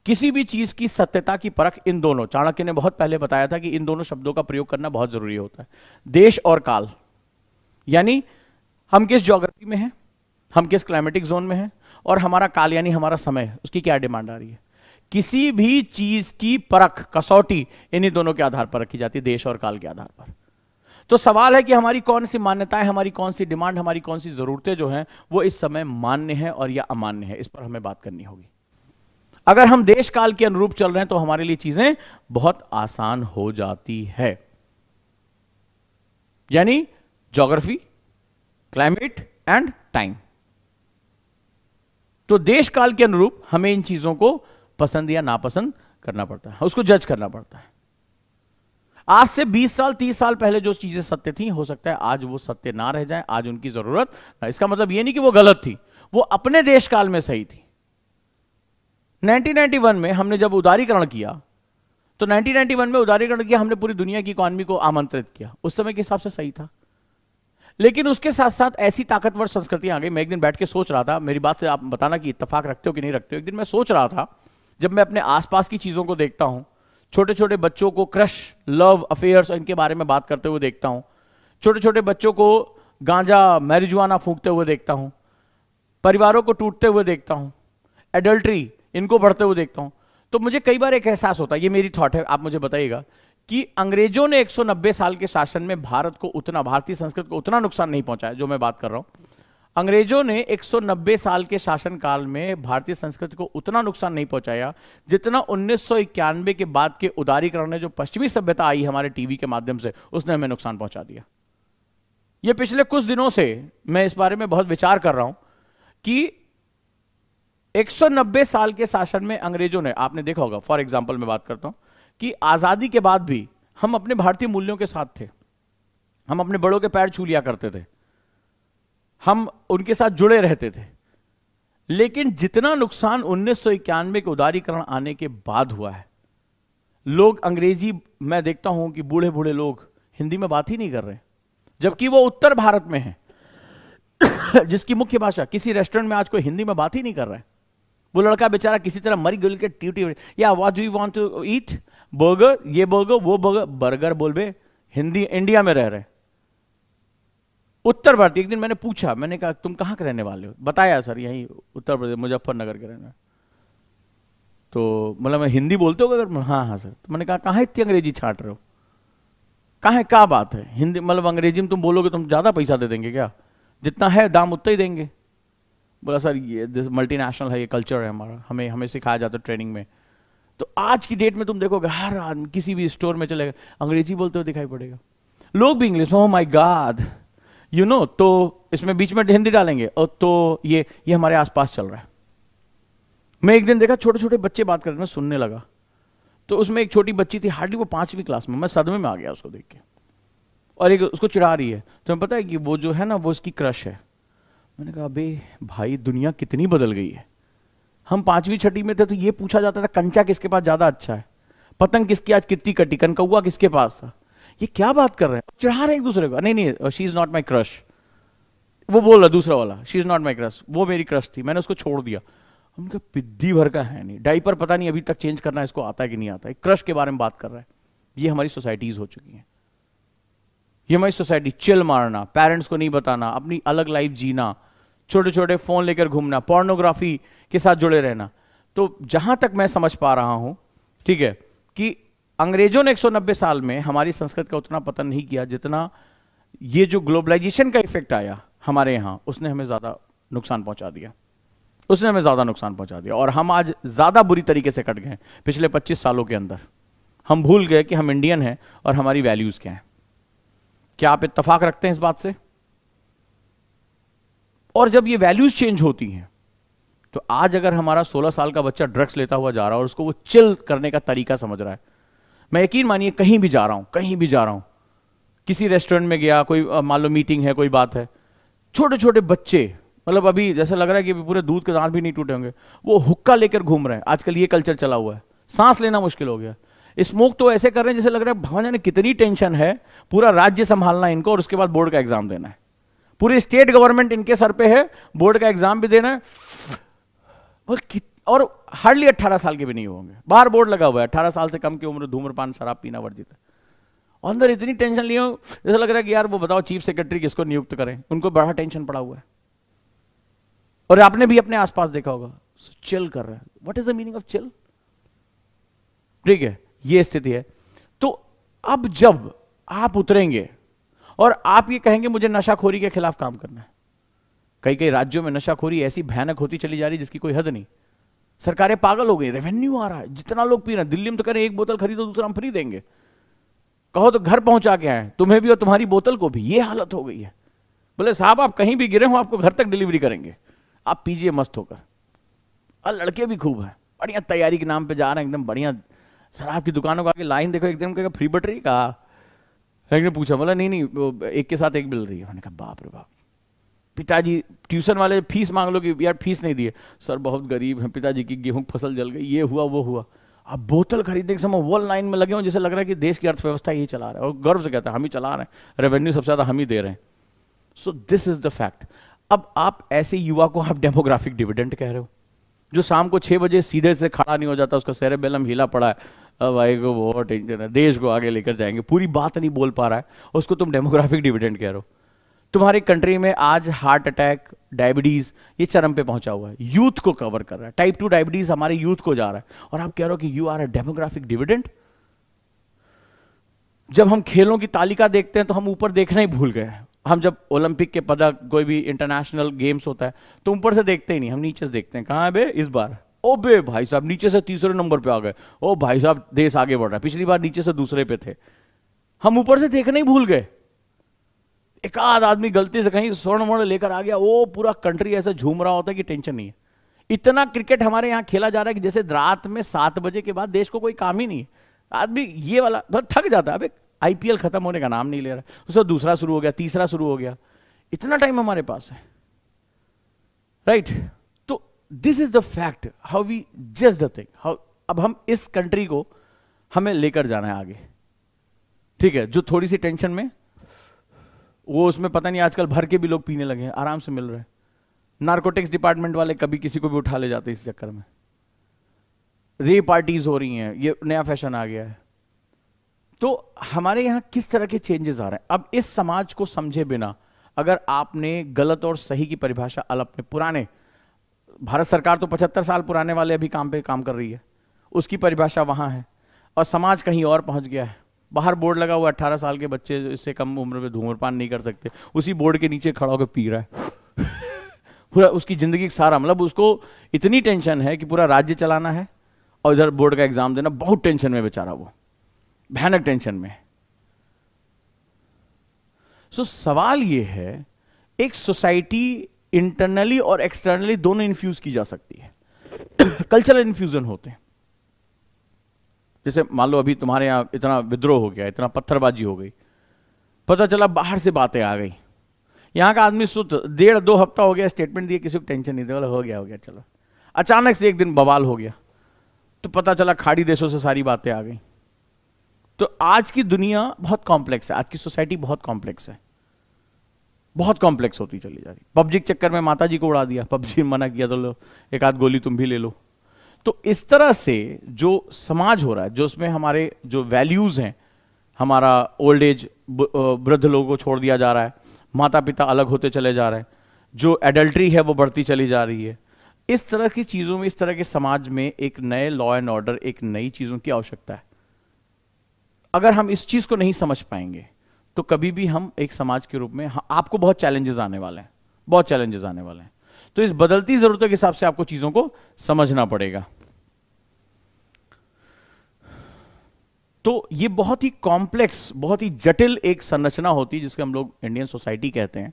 किसी भी चीज़ की सत्यता की परख इन दोनों चाणक्य ने बहुत पहले बताया था कि इन दोनों शब्दों का प्रयोग करना बहुत ज़रूरी होता है देश और काल यानी हम किस जोग्राफी में हैं हम किस क्लाइमेटिक जोन में हैं और हमारा काल यानी हमारा समय उसकी क्या डिमांड आ रही है किसी भी चीज की परख कसौटी इन्हीं दोनों के आधार पर रखी जाती है देश और काल के आधार पर तो सवाल है कि हमारी कौन सी मान्यताएं हमारी कौन सी डिमांड हमारी कौन सी जरूरतें जो हैं वो इस समय मान्य है और या अमान्य है इस पर हमें बात करनी होगी अगर हम देश काल के अनुरूप चल रहे हैं तो हमारे लिए चीजें बहुत आसान हो जाती है यानी ज्योग्राफी क्लाइमेट एंड टाइम तो देश काल के अनुरूप हमें इन चीजों को पसंद या नापसंद करना पड़ता है उसको जज करना पड़ता है आज से 20 साल 30 साल पहले जो चीजें सत्य थी हो सकता है आज वो सत्य ना रह जाए आज उनकी जरूरत इसका मतलब ये नहीं कि वो गलत थी वो अपने देश काल में सही थी 1991 में हमने जब उदारीकरण किया तो 1991 में उदारीकरण किया हमने पूरी दुनिया की इकोनॉमी को आमंत्रित किया उस समय के हिसाब से सही था लेकिन उसके साथ साथ ऐसी ताकतवर संस्कृति आ गई मैं एक दिन बैठ के सोच रहा था मेरी बात से आप बताना कि इतफाक रखते हो कि नहीं रखते हो एक दिन मैं सोच रहा था जब मैं अपने आसपास की चीज़ों को देखता हूं छोटे छोटे बच्चों को क्रश लव अफेयर्स इनके बारे में बात करते हुए देखता हूं छोटे छोटे बच्चों को गांजा मैरिजुआना फूकते हुए देखता हूं परिवारों को टूटते हुए देखता हूं एडल्ट्री इनको बढ़ते हुए देखता हूं तो मुझे कई बार एक एहसास होता है ये मेरी थॉट है आप मुझे बताइएगा कि अंग्रेजों ने 190 साल के शासन में भारत को उतना भारतीय संस्कृति को उतना नुकसान नहीं पहुंचाया जो मैं बात कर रहा हूं अंग्रेजों ने 190 साल के शासनकाल में भारतीय संस्कृति को उतना नुकसान नहीं पहुंचाया जितना उन्नीस के बाद के उदारीकरण ने जो पश्चिमी सभ्यता आई हमारे टीवी के माध्यम से उसने हमें नुकसान पहुंचा दिया ये पिछले कुछ दिनों से मैं इस बारे में बहुत विचार कर रहा हूं कि 190 साल के शासन में अंग्रेजों ने आपने देखा होगा फॉर एग्जाम्पल मैं बात करता हूं कि आजादी के बाद भी हम अपने भारतीय मूल्यों के साथ थे हम अपने बड़ों के पैर छू लिया करते थे हम उनके साथ जुड़े रहते थे लेकिन जितना नुकसान उन्नीस के उदारीकरण आने के बाद हुआ है लोग अंग्रेजी मैं देखता हूं कि बूढ़े बूढ़े लोग हिंदी में बात ही नहीं कर रहे जबकि वो उत्तर भारत में है जिसकी मुख्य भाषा किसी रेस्टोरेंट में आज कोई हिंदी में बात ही नहीं कर रहा है वो लड़का बेचारा किसी तरह मरी गुल के ट्यूटी या what do you want to eat burger ये बर्गर वो बर्गर बर्गर बोल बे हिंदी इंडिया में रह रहे हैं उत्तर भारतीय एक दिन मैंने पूछा मैंने कहा तुम कहाँ के रहने वाले हो बताया सर यहीं उत्तर प्रदेश मुजफ्फरनगर के रहने तो मतलब मैं हिंदी बोलते हो अगर हाँ हाँ सर तो मैंने कहा इतनी अंग्रेजी छाट रहे हो कहा है क्या बात है हिंदी मतलब अंग्रेजी में तुम बोलोगे तुम ज़्यादा पैसा दे देंगे क्या जितना है दाम उतना ही देंगे बोला सर ये दिस मल्टीनेशनल है ये कल्चर है हमारा हमें हमें सिखाया जाता है ट्रेनिंग में तो आज की डेट में तुम देखोगे हर आदमी किसी भी स्टोर में चलेगा अंग्रेजी बोलते हुए दिखाई पड़ेगा लोग भी इंग्लिश हो माई गाड यू नो तो इसमें बीच में हिंदी डालेंगे और तो ये ये हमारे आसपास चल रहा है मैं एक दिन देखा छोटे छोटे बच्चे बात करते रहे मैं सुनने लगा तो उसमें एक छोटी बच्ची थी हार्डली वो पांचवी क्लास में मैं सदमे में आ गया उसको देख के और एक उसको चिढ़ा रही है तो मैं पता है कि वो जो है ना वो उसकी क्रश है मैंने कहा अबे भाई दुनिया कितनी बदल गई है हम पांचवी छठी में थे तो ये पूछा जाता था कंचा किसके पास ज़्यादा अच्छा है पतंग किसकी आज कितनी कटी कनकौआ किसके पास था ये क्या बात कर रहे हैं चढ़ा रहे हैं एक दूसरे को नहीं नहीं she is not my crush वो बोल रहा दूसरा वाला she is not my crush वो मेरी क्रश थी मैंने उसको छोड़ दिया उनका पिद्दी भर का है नहीं डाइपर पता नहीं अभी तक चेंज करना इसको आता है कि नहीं आता है क्रश के बारे में बात कर रहा है ये हमारी सोसाइटीज हो चुकी हैं ये हमारी सोसाइटी चिल मारना पेरेंट्स को नहीं बताना अपनी अलग लाइफ जीना छोटे छोटे फोन लेकर घूमना पॉर्नोग्राफी के साथ जुड़े रहना तो जहां तक मैं समझ पा रहा हूं ठीक है कि अंग्रेजों ने 190 साल में हमारी संस्कृत का उतना पतन नहीं किया जितना ये जो ग्लोबलाइजेशन का इफेक्ट आया हमारे यहाँ उसने हमें ज़्यादा नुकसान पहुँचा दिया उसने हमें ज़्यादा नुकसान पहुंचा दिया और हम आज ज़्यादा बुरी तरीके से कट गए पिछले पच्चीस सालों के अंदर हम भूल गए कि हम इंडियन हैं और हमारी वैल्यूज़ क्या हैं क्या आप इतफाक रखते हैं इस बात से और जब ये वैल्यूज़ चेंज होती हैं तो आज अगर हमारा 16 साल का बच्चा ड्रग्स लेता हुआ जा रहा है और उसको वो चिल करने का तरीका समझ रहा है मैं यकीन मानिए कहीं भी जा रहा हूं कहीं भी जा रहा हूं किसी रेस्टोरेंट में गया कोई मान लो मीटिंग है कोई बात है छोटे छोटे बच्चे मतलब अभी जैसा लग रहा है कि पूरे दूध के दांत भी नहीं टूटे होंगे वो हुक्का लेकर घूम रहे हैं आजकल ये कल्चर चला हुआ है सांस लेना मुश्किल हो गया स्मोक तो ऐसे कर रहे हैं जैसे लग रहा है भगवान जाने कितनी टेंशन है पूरा राज्य संभालना है इनको और उसके बाद बोर्ड का एग्जाम देना है पूरी स्टेट गवर्नमेंट इनके सर पे है बोर्ड का एग्जाम भी देना है और कित और हार्डली अट्ठारह साल के भी नहीं होंगे बाहर बोर्ड लगा हुआ है अट्ठारह साल से कम की उम्र धूम्रपान शराब पीना वर्जित है अंदर इतनी टेंशन लिए ऐसा लग रहा है कि यार वो बताओ चीफ सेक्रेटरी किसको नियुक्त करें उनको बड़ा टेंशन पड़ा हुआ है और आपने भी अपने आसपास देखा होगा चिल कर रहे हैं what is the meaning of chill ठीक है ये स्थिति है तो अब जब आप उतरेंगे और आप ये कहेंगे मुझे नशाखोरी के खिलाफ काम करना है कई कई राज्यों में नशाखोरी ऐसी भयानक होती चली जा रही जिसकी कोई हद नहीं सरकारें पागल हो गई रेवेन्यू आ रहा है जितना लोग पी रहे हैं दिल्ली में तो कह रहे हैं एक बोतल खरीदो दूसरा हम फ्री देंगे कहो तो घर पहुंचा के आए तुम्हें भी और तुम्हारी बोतल को भी ये हालत हो गई है बोले साहब आप कहीं भी गिरे हो आपको घर तक डिलीवरी करेंगे आप पीजिए मस्त होकर और लड़के भी खूब हैं बढ़िया तैयारी के नाम पे जा रहे हैं एकदम बढ़िया शराब की दुकानों को आगे लाइन देखो एकदम कहेगा फ्री बटरी का पूछा बोला नहीं नहीं एक के साथ एक मिल रही है मैंने कहा बाप रे बाप पिताजी ट्यूशन वाले फीस मांग लो कि यार फीस नहीं दिए सर बहुत गरीब हैं पिताजी की गेहूं फसल जल गई ये हुआ वो हुआ अब बोतल खरीदने के समय वो लाइन में लगे हों जैसे लग रहा है कि देश की अर्थव्यवस्था ही चला रहा है और गर्व से कहता है हम ही चला रहे हैं रेवेन्यू सबसे ज़्यादा हम ही दे रहे हैं so this is the fact अब आप ऐसे युवा को आप डेमोग्राफिक डिविडेंड कह रहे हो जो शाम को छह बजे सीधे से खड़ा नहीं हो जाता उसका सेरेबेलम हिला पड़ा है अब भाई को टेंशन है देश को आगे लेकर जाएंगे पूरी बात नहीं बोल पा रहा है उसको तुम डेमोग्राफिक डिविडेंड कह रहे हो तुम्हारी कंट्री में आज हार्ट अटैक डायबिटीज ये चरम पे पहुंचा हुआ है यूथ को कवर कर रहा है टाइप टू डायबिटीज हमारे यूथ को जा रहा है और आप कह रहे हो कि you are a demographic dividend जब हम खेलों की तालिका देखते हैं तो हम ऊपर देखना ही भूल गए हम जब ओलंपिक के पदक कोई भी इंटरनेशनल गेम्स होता है तो ऊपर से देखते ही नहीं हम नीचे से देखते हैं कहां है बे इस बार ओ बे भाई साहब नीचे से तीसरे नंबर पे आ गए ओ भाई साहब देश आगे बढ़ रहा है पिछली बार नीचे से दूसरे पे थे हम ऊपर से देखना ही भूल गए एक आध आदमी गलती से कहीं स्वर्ण वर्ण लेकर आ गया वो पूरा कंट्री ऐसे झूम रहा होता है कि टेंशन नहीं है इतना क्रिकेट हमारे यहाँ खेला जा रहा है कि जैसे रात में सात बजे के बाद देश को कोई काम ही नहीं है आदमी ये वाला बहुत मतलब थक जाता है अब आईपीएल खत्म होने का नाम नहीं ले रहा उसका दूसरा शुरू हो गया तीसरा शुरू हो गया इतना टाइम हमारे पास है राइट तो this is the fact how we just the thing how अब हम इस कंट्री को हमें लेकर जाना है आगे ठीक है जो थोड़ी सी टेंशन में वो उसमें पता नहीं आजकल भर के भी लोग पीने लगे हैं आराम से मिल रहे हैं नार्कोटिक्स डिपार्टमेंट वाले कभी किसी को भी उठा ले जाते इस चक्कर में रे पार्टीज हो रही हैं ये नया फैशन आ गया है तो हमारे यहाँ किस तरह के चेंजेस आ रहे हैं अब इस समाज को समझे बिना अगर आपने गलत और सही की परिभाषा अलग अपने पुराने भारत सरकार तो पचहत्तर साल पुराने वाले अभी काम पे काम कर रही है उसकी परिभाषा वहाँ है और समाज कहीं और पहुँच गया है बाहर बोर्ड लगा हुआ अट्ठारह साल के बच्चे इससे कम उम्र में धूम्रपान नहीं कर सकते उसी बोर्ड के नीचे खड़ा होकर पी रहा है पूरा उसकी ज़िंदगी सारा मतलब उसको इतनी टेंशन है कि पूरा राज्य चलाना है और इधर बोर्ड का एग्ज़ाम देना बहुत टेंशन में बेचारा वो भयानक टेंशन में सो so, सवाल ये है एक सोसाइटी इंटरनली और एक्सटर्नली दोनों इन्फ्यूज़ की जा सकती है कल्चरल इन्फ्यूज़न होते हैं जैसे मान लो अभी तुम्हारे यहाँ इतना विद्रोह हो गया इतना पत्थरबाजी हो गई पता चला बाहर से बातें आ गई यहाँ का आदमी सुत डेढ़ दो हफ्ता हो गया स्टेटमेंट दिए किसी को टेंशन नहीं दे हो गया हो गया चलो अचानक से एक दिन बवाल हो गया तो पता चला खाड़ी देशों से सारी बातें आ गई तो आज की दुनिया बहुत कॉम्प्लेक्स है आज की सोसाइटी बहुत कॉम्प्लेक्स है बहुत कॉम्प्लेक्स होती चली जा रही पबजी के चक्कर में माता जी को उड़ा दिया पबजी मना किया तो लो एक आध गोली तुम भी ले लो तो इस तरह से जो समाज हो रहा है जो उसमें हमारे जो वैल्यूज़ हैं हमारा ओल्ड एज वृद्ध लोगों को छोड़ दिया जा रहा है माता पिता अलग होते चले जा रहे हैं जो एडल्ट्री है वो बढ़ती चली जा रही है इस तरह की चीज़ों में इस तरह के समाज में एक नए लॉ एंड ऑर्डर एक नई चीज़ों की आवश्यकता है अगर हम इस चीज़ को नहीं समझ पाएंगे तो कभी भी हम एक समाज के रूप में हाँ, आपको बहुत चैलेंजेस आने वाले हैं बहुत चैलेंजेस आने वाले हैं तो इस बदलती जरूरतों के हिसाब से आपको चीजों को समझना पड़ेगा तो ये बहुत ही कॉम्प्लेक्स बहुत ही जटिल एक संरचना होती है जिसके हम लोग इंडियन सोसाइटी कहते हैं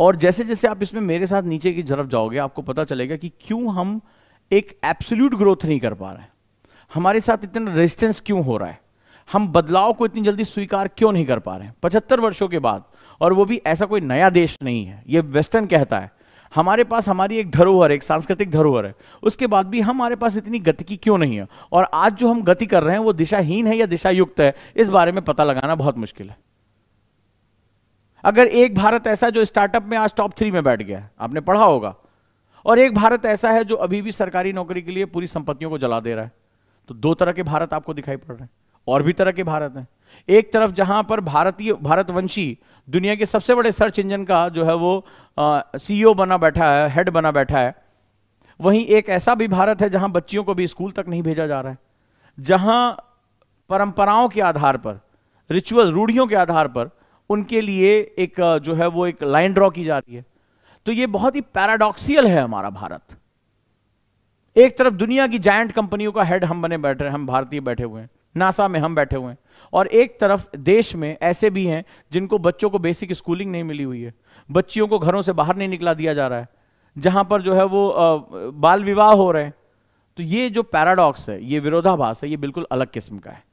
और जैसे जैसे आप इसमें मेरे साथ नीचे की तरफ जाओगे आपको पता चलेगा कि क्यों हम एक एब्सोल्यूट ग्रोथ नहीं कर पा रहे हमारे साथ इतना रेजिस्टेंस क्यों हो रहा है हम बदलाव को इतनी जल्दी स्वीकार क्यों नहीं कर पा रहे हैं पचहत्तर वर्षों के बाद और वो भी ऐसा कोई नया देश नहीं है ये वेस्टर्न कहता है हमारे पास हमारी एक धरोहर एक सांस्कृतिक धरोहर है उसके बाद भी हमारे पास इतनी गति की क्यों नहीं है और आज जो हम गति कर रहे हैं वो दिशाहीन है या दिशायुक्त है इस बारे में पता लगाना बहुत मुश्किल है अगर एक भारत ऐसा जो स्टार्टअप में आज टॉप थ्री में बैठ गया है आपने पढ़ा होगा और एक भारत ऐसा है जो अभी भी सरकारी नौकरी के लिए पूरी संपत्तियों को जला दे रहा है तो दो तरह के भारत आपको दिखाई पड़ रहे हैं और भी तरह के भारत हैं एक तरफ जहां पर भारतीय भारतवंशी दुनिया के सबसे बड़े सर्च इंजन का जो है वो सीईओ e बना बैठा है हेड बना बैठा है वहीं एक ऐसा भी भारत है जहां बच्चियों को भी स्कूल तक नहीं भेजा जा रहा है जहां परंपराओं के आधार पर रिचुअल रूढ़ियों के आधार पर उनके लिए एक जो है वो एक लाइन ड्रॉ की जा रही है तो ये बहुत ही पैराडॉक्सियल है हमारा भारत एक तरफ दुनिया की जायंट कंपनियों का हेड हम बने बैठे हम भारतीय बैठे हुए हैं नासा में हम बैठे हुए हैं और एक तरफ देश में ऐसे भी हैं जिनको बच्चों को बेसिक स्कूलिंग नहीं मिली हुई है बच्चियों को घरों से बाहर नहीं निकला दिया जा रहा है जहां पर जो है वो बाल विवाह हो रहे हैं तो ये जो पैराडॉक्स है ये विरोधाभास है ये बिल्कुल अलग किस्म का है